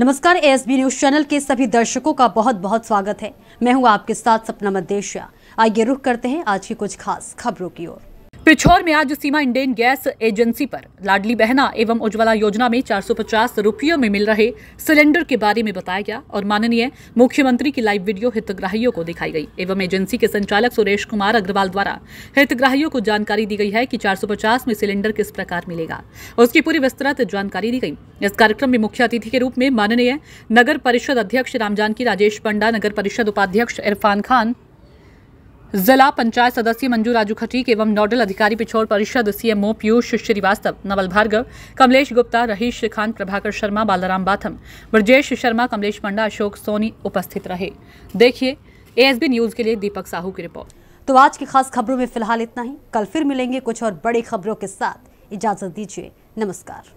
नमस्कार B news channel के सभी दर्शकों का बहुत बहुत स्वागत है मैं हूं आपके साथ सपना मद्देशिया आइए रुख करते हैं आज की कुछ खास खबरों की ओर पिछौर में आज सीमा इंडियन गैस एजेंसी पर लाडली बहना एवं उज्ज्वला योजना में 450 रुपयों में मिल रहे सिलेंडर के बारे में बताया गया और माननीय मुख्यमंत्री की लाइव वीडियो हितग्राहियों को दिखाई गई एवं एजेंसी के संचालक सुरेश कुमार अग्रवाल द्वारा हितग्राहियों को जानकारी दी गई है कि 450 में सिलेंडर किस प्रकार मिलेगा उसकी पूरी विस्तृत जानकारी दी गई इस कार्यक्रम में मुख्य अतिथि के रूप में माननीय नगर परिषद अध्यक्ष रामजानकी राजेश पंडा नगर परिषद उपाध्यक्ष इरफान खान जिला पंचायत सदस्य मंजू राजू खटीक एवं नोडल अधिकारी पिछोर परिषद सीएमओ पीयूष श्रीवास्तव नवल भार्गव कमलेश गुप्ता रहीश खान प्रभाकर शर्मा बालाराम बाथम ब्रजेश शर्मा कमलेश पंडा अशोक सोनी उपस्थित रहे देखिए एएसबी न्यूज के लिए दीपक साहू की रिपोर्ट तो आज की खास खबरों में फिलहाल इतना ही कल फिर मिलेंगे कुछ और बड़ी खबरों के साथ इजाजत दीजिए नमस्कार